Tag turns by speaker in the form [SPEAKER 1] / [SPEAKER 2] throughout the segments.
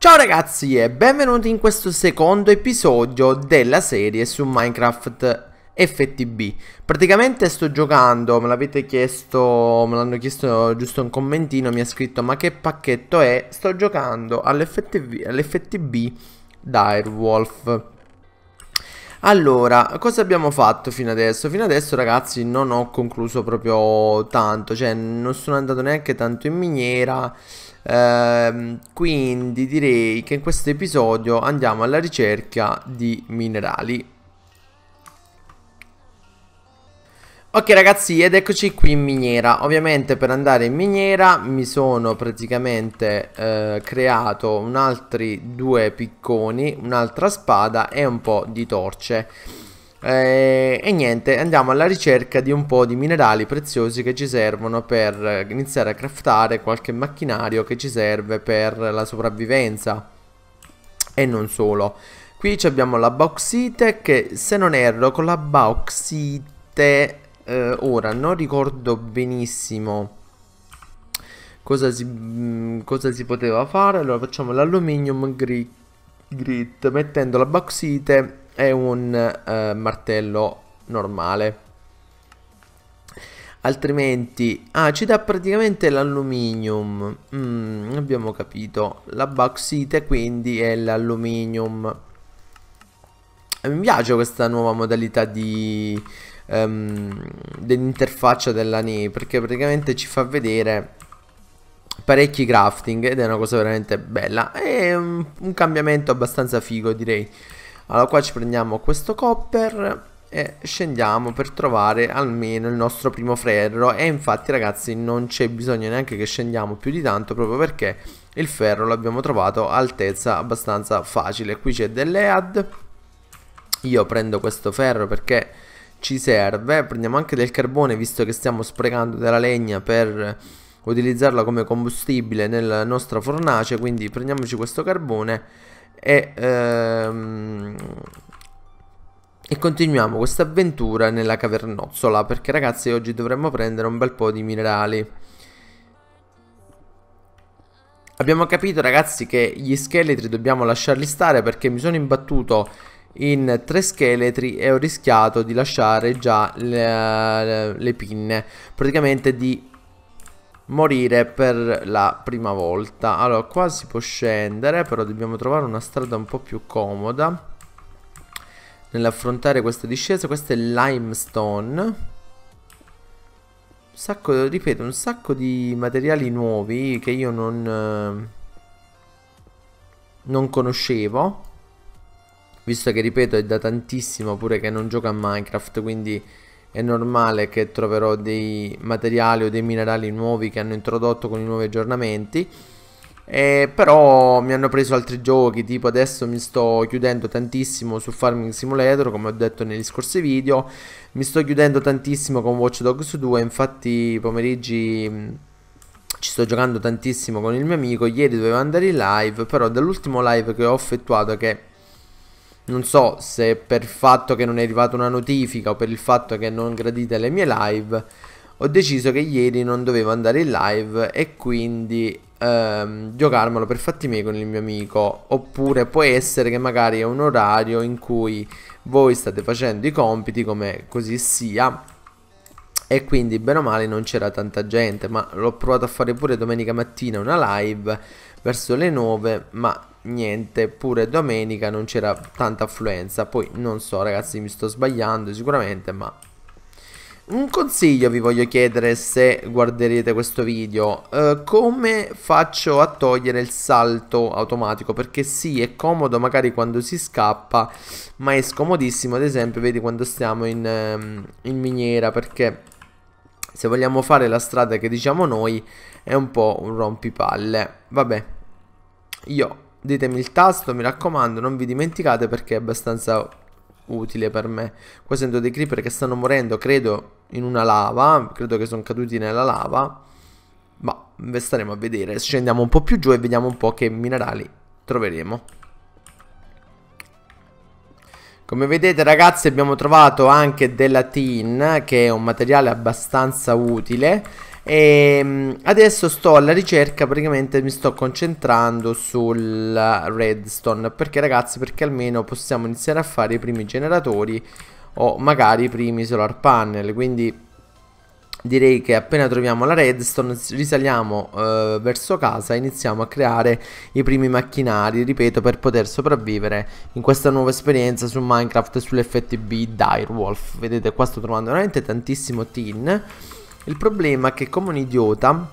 [SPEAKER 1] Ciao ragazzi e benvenuti in questo secondo episodio della serie su Minecraft FTB Praticamente sto giocando, me l'avete chiesto, me l'hanno chiesto giusto un commentino, mi ha scritto ma che pacchetto è? Sto giocando all'FTB all da allora, cosa abbiamo fatto fino adesso? Fino adesso ragazzi non ho concluso proprio tanto, cioè non sono andato neanche tanto in miniera, ehm, quindi direi che in questo episodio andiamo alla ricerca di minerali. Ok ragazzi ed eccoci qui in miniera Ovviamente per andare in miniera mi sono praticamente eh, creato un altri due picconi Un'altra spada e un po' di torce eh, e niente, andiamo alla ricerca di un po' di minerali preziosi che ci servono per iniziare a craftare qualche macchinario che ci serve per la sopravvivenza e non solo. Qui abbiamo la bauxite che se non erro con la bauxite eh, ora non ricordo benissimo cosa si, mm, cosa si poteva fare. Allora facciamo l'alluminium grit, grit mettendo la bauxite e un eh, martello normale. Altrimenti, ah, ci dà praticamente l'alluminium Mm, abbiamo capito. La bauxite quindi è l'alluminium Mi piace questa nuova modalità di um, dell'interfaccia della NE perché praticamente ci fa vedere parecchi crafting ed è una cosa veramente bella è un, un cambiamento abbastanza figo direi allora qua ci prendiamo questo copper e scendiamo per trovare almeno il nostro primo ferro e infatti ragazzi non c'è bisogno neanche che scendiamo più di tanto proprio perché il ferro l'abbiamo trovato a altezza abbastanza facile qui c'è delle ad io prendo questo ferro perché ci serve, prendiamo anche del carbone visto che stiamo sprecando della legna per utilizzarla come combustibile nella nostra fornace, quindi prendiamoci questo carbone e, ehm, e continuiamo questa avventura nella cavernozzola perché ragazzi oggi dovremmo prendere un bel po' di minerali. Abbiamo capito ragazzi che gli scheletri dobbiamo lasciarli stare perché mi sono imbattuto in tre scheletri e ho rischiato di lasciare già le, le pinne praticamente di morire per la prima volta allora qua si può scendere però dobbiamo trovare una strada un po' più comoda nell'affrontare questa discesa questo è limestone sacco, ripeto, un sacco di materiali nuovi che io non, eh, non conoscevo visto che ripeto è da tantissimo pure che non gioca a Minecraft quindi è normale che troverò dei materiali o dei minerali nuovi che hanno introdotto con i nuovi aggiornamenti eh, però mi hanno preso altri giochi tipo adesso mi sto chiudendo tantissimo su Farming Simulator come ho detto negli scorsi video mi sto chiudendo tantissimo con Watch Dogs 2 infatti pomeriggi mm, ci sto giocando tantissimo con il mio amico ieri dovevo andare in live però dall'ultimo live che ho effettuato che non so se per il fatto che non è arrivata una notifica o per il fatto che non gradite le mie live, ho deciso che ieri non dovevo andare in live e quindi ehm, giocarmelo per fatti miei con il mio amico. Oppure può essere che magari è un orario in cui voi state facendo i compiti, come così sia. E quindi bene o male non c'era tanta gente, ma l'ho provato a fare pure domenica mattina una live verso le 9, ma niente pure domenica non c'era tanta affluenza poi non so ragazzi mi sto sbagliando sicuramente ma un consiglio vi voglio chiedere se guarderete questo video eh, come faccio a togliere il salto automatico perché sì è comodo magari quando si scappa ma è scomodissimo ad esempio vedi quando stiamo in, ehm, in miniera perché se vogliamo fare la strada che diciamo noi è un po' un rompipalle vabbè io ditemi il tasto, mi raccomando, non vi dimenticate perché è abbastanza utile per me. Qua sento dei creeper che stanno morendo, credo, in una lava, credo che sono caduti nella lava, ma ve staremo a vedere. Scendiamo un po' più giù e vediamo un po' che minerali troveremo. Come vedete ragazzi abbiamo trovato anche della tin che è un materiale abbastanza utile e ehm, adesso sto alla ricerca, praticamente mi sto concentrando sul redstone. Perché ragazzi, perché almeno possiamo iniziare a fare i primi generatori o magari i primi solar panel. Quindi direi che appena troviamo la redstone risaliamo eh, verso casa e iniziamo a creare i primi macchinari, ripeto, per poter sopravvivere in questa nuova esperienza su Minecraft sull'FTB Direwolf. Vedete qua sto trovando veramente tantissimo tin. Il problema è che come un idiota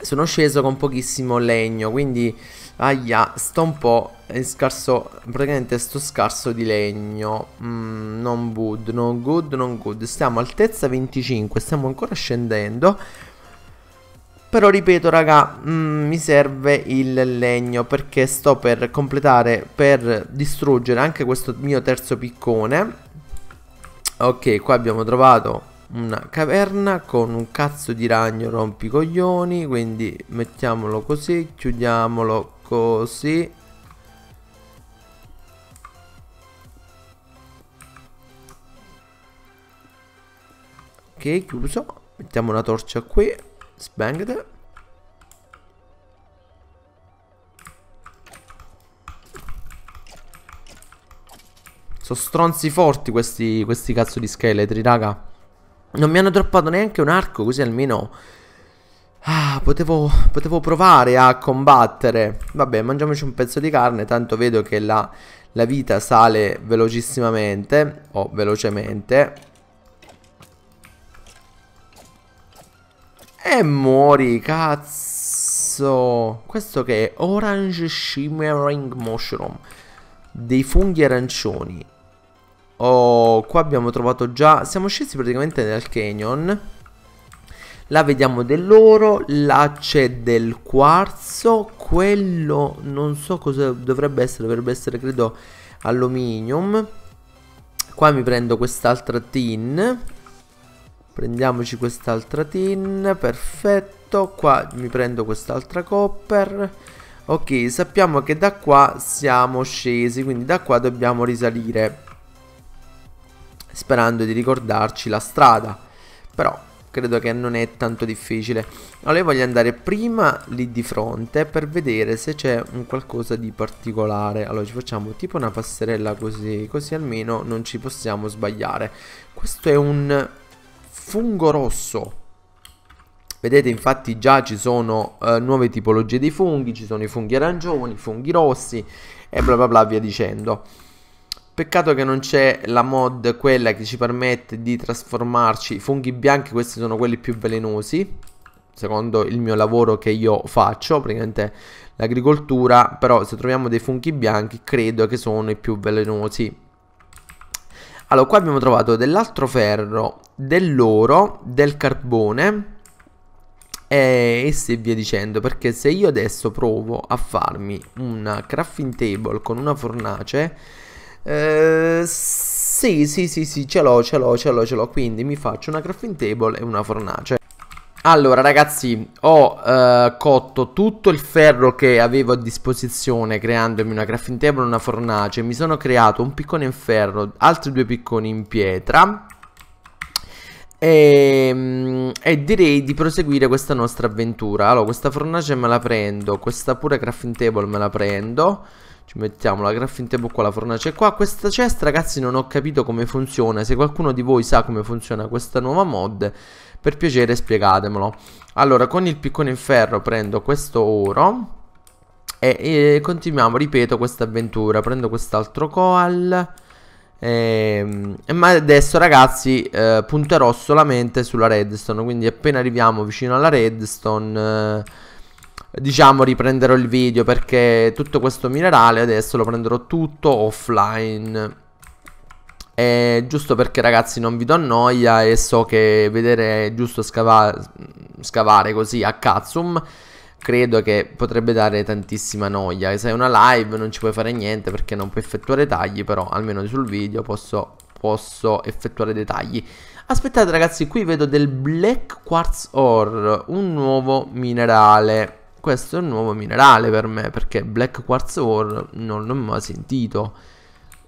[SPEAKER 1] sono sceso con pochissimo legno, quindi aia, sto un po' scarso, praticamente sto scarso di legno. Mm, non good, non good, non good. Stiamo altezza 25, stiamo ancora scendendo. Però ripeto raga, mm, mi serve il legno perché sto per completare, per distruggere anche questo mio terzo piccone. Ok, qua abbiamo trovato una caverna con un cazzo di ragno rompicoglioni quindi mettiamolo così chiudiamolo così ok chiuso mettiamo una torcia qui spengete sono stronzi forti questi, questi cazzo di scheletri raga non mi hanno droppato neanche un arco, così almeno... Ah, potevo, potevo, provare a combattere. Vabbè, mangiamoci un pezzo di carne, tanto vedo che la, la vita sale velocissimamente. O velocemente. E muori, cazzo. Questo che è Orange Shimmering Mushroom. Dei funghi arancioni. Oh, qua abbiamo trovato già... Siamo scesi praticamente nel canyon. La vediamo dell'oro, là c'è del quarzo, quello non so cosa dovrebbe essere, dovrebbe essere credo aluminium. Qua mi prendo quest'altra tin. Prendiamoci quest'altra tin, perfetto. Qua mi prendo quest'altra copper. Ok, sappiamo che da qua siamo scesi, quindi da qua dobbiamo risalire sperando di ricordarci la strada. Però credo che non è tanto difficile. Allora io voglio andare prima lì di fronte per vedere se c'è un qualcosa di particolare. Allora ci facciamo tipo una passerella così, così almeno non ci possiamo sbagliare. Questo è un fungo rosso. Vedete infatti già ci sono eh, nuove tipologie di funghi, ci sono i funghi arancioni, i funghi rossi e bla bla bla via dicendo. Peccato che non c'è la mod quella che ci permette di trasformarci. I funghi bianchi, questi sono quelli più velenosi. Secondo il mio lavoro che io faccio, praticamente l'agricoltura. Però se troviamo dei funghi bianchi, credo che sono i più velenosi. Allora, qua abbiamo trovato dell'altro ferro, dell'oro, del carbone e, e se via dicendo. Perché se io adesso provo a farmi una crafting table con una fornace eh, sì, sì, sì, sì, ce l'ho, ce l'ho, ce l'ho, ce l'ho. Quindi mi faccio una crafting table e una fornace. Allora ragazzi ho eh, cotto tutto il ferro che avevo a disposizione creandomi una crafting table e una fornace Mi sono creato un piccone in ferro, altri due picconi in pietra e, ehm, e, direi di proseguire questa nostra avventura Allora questa fornace me la prendo Questa pure crafting table me la prendo Ci mettiamo la crafting table qua La fornace qua Questa cesta ragazzi non ho capito come funziona Se qualcuno di voi sa come funziona questa nuova mod Per piacere spiegatemelo Allora con il piccone in ferro prendo questo oro E, e continuiamo ripeto questa avventura Prendo quest'altro coal e, ehm, ma adesso ragazzi eh, punterò solamente sulla redstone Quindi appena arriviamo vicino alla redstone eh, Diciamo riprenderò il video perché tutto questo minerale adesso lo prenderò tutto offline e giusto perché ragazzi non vi do noia e so che vedere giusto scava scavare così a cazzum credo che potrebbe dare tantissima noia. Se è una live non ci puoi fare niente perché non puoi effettuare tagli, però almeno sul video posso, posso effettuare dei tagli. Aspettate ragazzi, qui vedo del Black Quartz Ore, un nuovo minerale. Questo è un nuovo minerale per me perché Black Quartz Ore non l'ho mai sentito.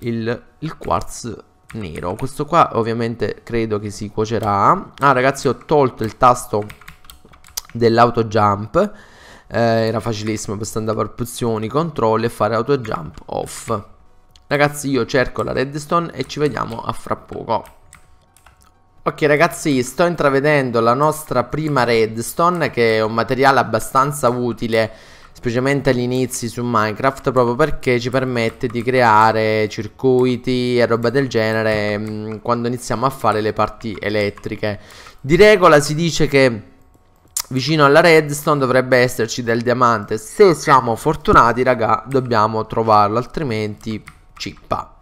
[SPEAKER 1] Il, il quartz nero. Questo qua ovviamente credo che si cuocerà. Ah ragazzi ho tolto il tasto dell'auto jump eh, era facilissimo, basta andare per pozioni, controlli e fare auto jump off. Ragazzi io cerco la redstone e ci vediamo a fra poco. Ok ragazzi sto intravedendo la nostra prima redstone che è un materiale abbastanza utile specialmente agli inizi su Minecraft proprio perché ci permette di creare circuiti e roba del genere mh, mm, quando iniziamo a fare le parti elettriche. Di regola si dice che vicino alla redstone dovrebbe esserci del diamante se siamo fortunati raga dobbiamo trovarlo altrimenti cippa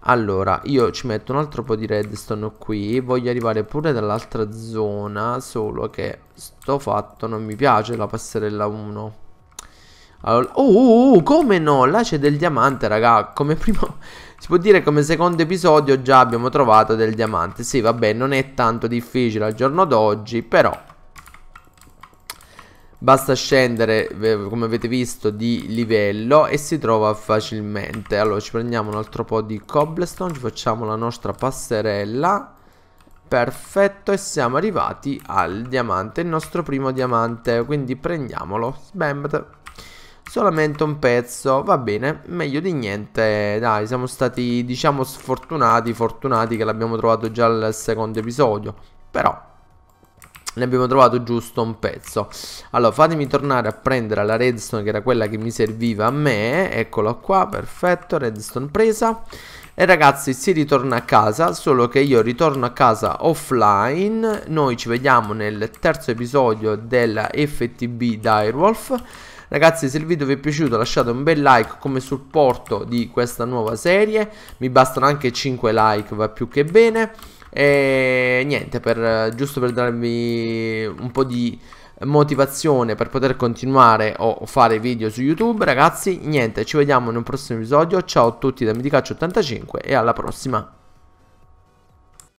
[SPEAKER 1] allora io ci metto un altro po' di redstone qui voglio arrivare pure dall'altra zona solo che sto fatto non mi piace la passerella 1 allora, oh, uh, oh, uh, oh uh, come no là c'è del diamante raga come primo si può dire come secondo episodio già abbiamo trovato del diamante sì vabbè non è tanto difficile al giorno d'oggi però Basta scendere, come avete visto, di livello e si trova facilmente. Allora, ci prendiamo un altro po' di cobblestone, ci facciamo la nostra passerella. Perfetto, e siamo arrivati al diamante, il nostro primo diamante, quindi prendiamolo. Sbambat. Solamente un pezzo, va bene, meglio di niente. Dai, siamo stati, diciamo, sfortunati, fortunati che l'abbiamo trovato già al secondo episodio. Però, ne abbiamo trovato giusto un pezzo allora fatemi tornare a prendere la redstone che era quella che mi serviva a me eccola qua perfetto redstone presa e ragazzi si ritorna a casa solo che io ritorno a casa offline noi ci vediamo nel terzo episodio della FTB Direwolf Ragazzi se il video vi è piaciuto lasciate un bel like come supporto di questa nuova serie Mi bastano anche 5 like va più che bene e niente, per, giusto per darvi un po' di motivazione per poter continuare o fare video su YouTube, ragazzi, niente, ci vediamo in un prossimo episodio. Ciao a tutti da medicaccio 85 e alla prossima.